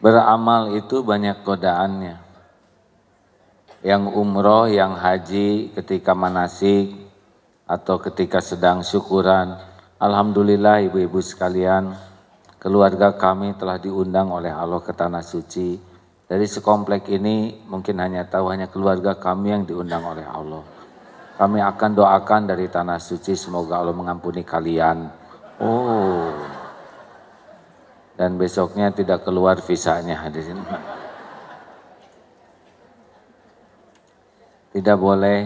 Beramal itu banyak godaannya. Yang umroh, yang haji, ketika manasik, atau ketika sedang syukuran. Alhamdulillah ibu-ibu sekalian, keluarga kami telah diundang oleh Allah ke Tanah Suci. Dari sekomplek ini mungkin hanya tahu hanya keluarga kami yang diundang oleh Allah. Kami akan doakan dari Tanah Suci semoga Allah mengampuni kalian. Oh dan besoknya tidak keluar visanya di sini. Tidak boleh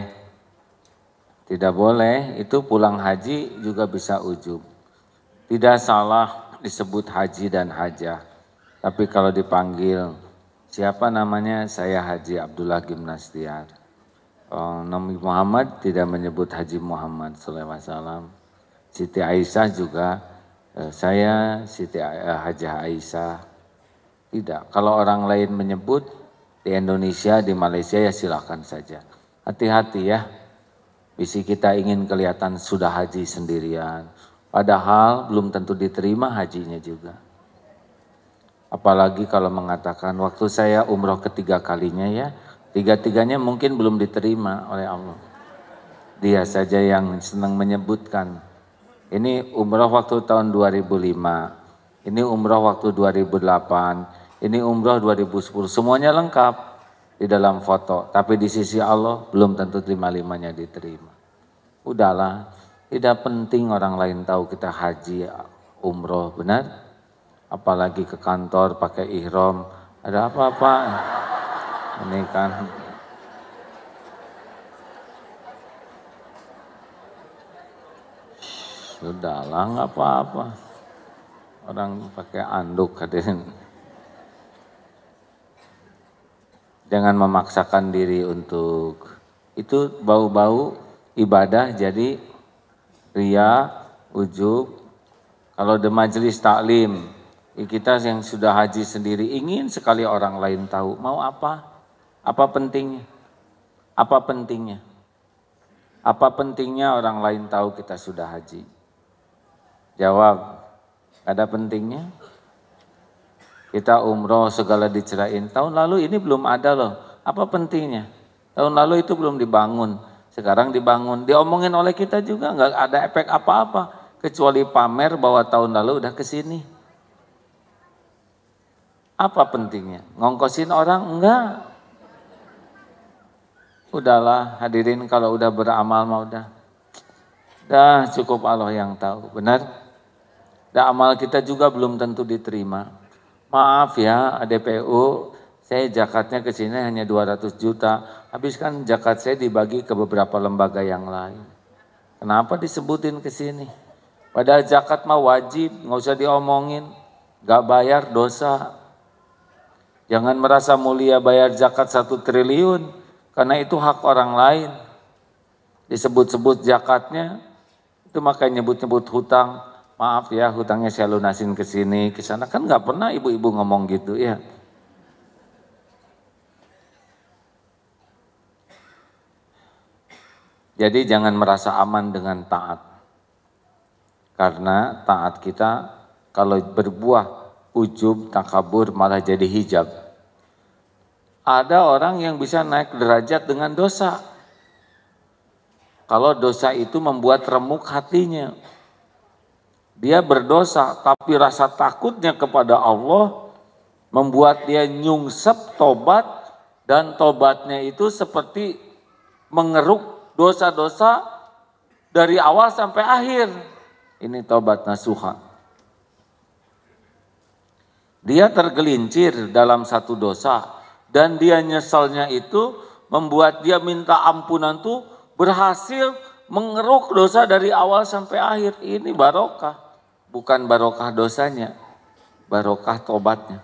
tidak boleh itu pulang haji juga bisa ujub. Tidak salah disebut haji dan hajah. Tapi kalau dipanggil siapa namanya saya Haji Abdullah Gimnastiar. Oh, Nabi Muhammad tidak menyebut Haji Muhammad SAW. Siti Aisyah juga Eh, saya Siti eh, Hajah Aisyah tidak. Kalau orang lain menyebut di Indonesia, di Malaysia ya silakan saja. Hati-hati ya. Bisi kita ingin kelihatan sudah haji sendirian. Padahal belum tentu diterima hajinya juga. Apalagi kalau mengatakan waktu saya umroh ketiga kalinya ya. Tiga-tiganya mungkin belum diterima oleh Allah. Dia saja yang senang menyebutkan ini umroh waktu tahun 2005. Ini umroh waktu 2008. Ini umroh 2010. Semuanya lengkap di dalam foto. Tapi di sisi Allah belum tentu lima-limanya diterima. Udahlah, tidak penting orang lain tahu kita haji, umroh, benar? Apalagi ke kantor pakai ihram, ada apa-apa. Ini kan Sudahlah nggak apa-apa. Orang pakai anduk kadang Jangan memaksakan diri untuk itu bau-bau ibadah jadi ria, ujub. Kalau di majelis taklim, kita yang sudah haji sendiri ingin sekali orang lain tahu mau apa? Apa pentingnya? Apa pentingnya? Apa pentingnya orang lain tahu kita sudah haji? Jawab, ada pentingnya? Kita umroh segala dicerain. Tahun lalu ini belum ada loh. Apa pentingnya? Tahun lalu itu belum dibangun. Sekarang dibangun. Diomongin oleh kita juga nggak ada efek apa-apa. Kecuali pamer bahwa tahun lalu udah kesini. Apa pentingnya? Ngongkosin orang? Enggak. Udahlah hadirin kalau udah beramal mau udah. Dah cukup Allah yang tahu. Benar? dan amal kita juga belum tentu diterima. Maaf ya ADPU, saya jakatnya ke sini hanya 200 juta. habiskan jakat saya dibagi ke beberapa lembaga yang lain. Kenapa disebutin ke sini? Padahal jakat mah wajib, nggak usah diomongin. Gak bayar dosa. Jangan merasa mulia bayar jakat satu triliun, karena itu hak orang lain. Disebut-sebut jakatnya itu makanya nyebut-nyebut hutang maaf ya hutangnya saya lunasin ke sini, ke sana. Kan nggak pernah ibu-ibu ngomong gitu ya. Jadi jangan merasa aman dengan taat. Karena taat kita kalau berbuah ujub, takabur malah jadi hijab. Ada orang yang bisa naik derajat dengan dosa. Kalau dosa itu membuat remuk hatinya, dia berdosa, tapi rasa takutnya kepada Allah membuat dia nyungsep tobat dan tobatnya itu seperti mengeruk dosa-dosa dari awal sampai akhir. Ini tobat nasuha. Dia tergelincir dalam satu dosa dan dia nyeselnya itu membuat dia minta ampunan tuh berhasil mengeruk dosa dari awal sampai akhir. Ini barokah bukan barokah dosanya, barokah tobatnya.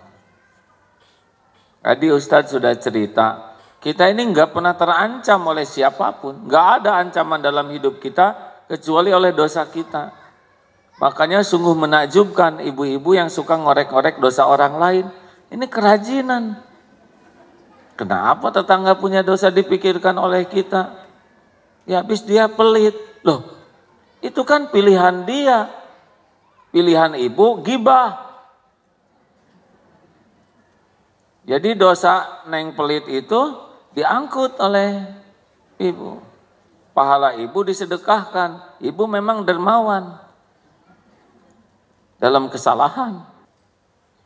Tadi Ustadz sudah cerita, kita ini nggak pernah terancam oleh siapapun. Nggak ada ancaman dalam hidup kita kecuali oleh dosa kita. Makanya sungguh menakjubkan ibu-ibu yang suka ngorek-ngorek dosa orang lain. Ini kerajinan. Kenapa tetangga punya dosa dipikirkan oleh kita? Ya habis dia pelit. Loh, itu kan pilihan dia pilihan ibu gibah. Jadi dosa neng pelit itu diangkut oleh ibu. Pahala ibu disedekahkan. Ibu memang dermawan. Dalam kesalahan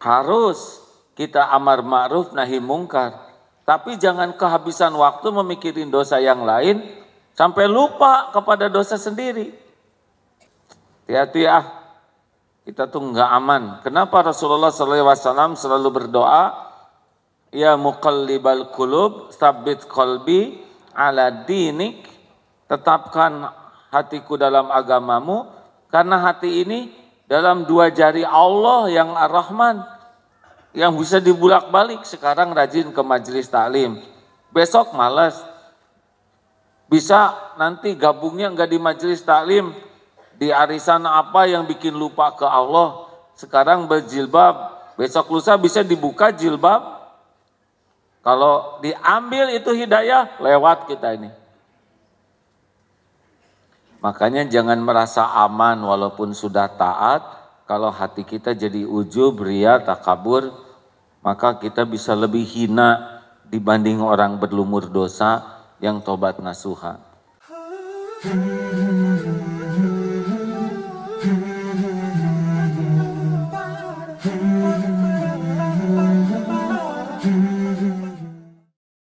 harus kita amar ma'ruf nahi mungkar. Tapi jangan kehabisan waktu memikirin dosa yang lain sampai lupa kepada dosa sendiri. Hati-hati ah. Kita tuh nggak aman. Kenapa Rasulullah SAW selalu berdoa? Ya muqallibal kulub, sabit kolbi ala dinik, tetapkan hatiku dalam agamamu, karena hati ini dalam dua jari Allah yang Ar-Rahman, yang bisa dibulak balik sekarang rajin ke majelis taklim besok malas bisa nanti gabungnya nggak di majelis taklim di arisan apa yang bikin lupa ke Allah sekarang berjilbab besok lusa bisa dibuka jilbab kalau diambil itu hidayah lewat kita ini makanya jangan merasa aman walaupun sudah taat kalau hati kita jadi ujub ria takabur maka kita bisa lebih hina dibanding orang berlumur dosa yang tobat nasuha. Hmm.